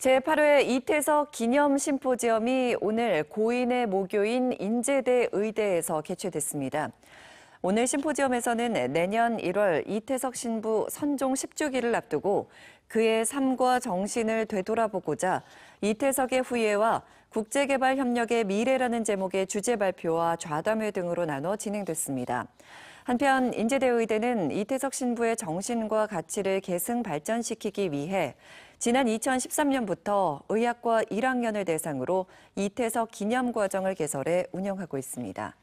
제8회 이태석 기념 심포지엄이 오늘 고인의 모교인 인제대 의대에서 개최됐습니다. 오늘 심포지엄에서는 내년 1월 이태석 신부 선종 10주기를 앞두고 그의 삶과 정신을 되돌아보고자 이태석의 후예와 국제개발 협력의 미래라는 제목의 주제 발표와 좌담회 등으로 나눠 진행됐습니다. 한편 인제대 의대는 이태석 신부의 정신과 가치를 계승 발전시키기 위해 지난 2013년부터 의학과 1학년을 대상으로 이태석 기념 과정을 개설해 운영하고 있습니다.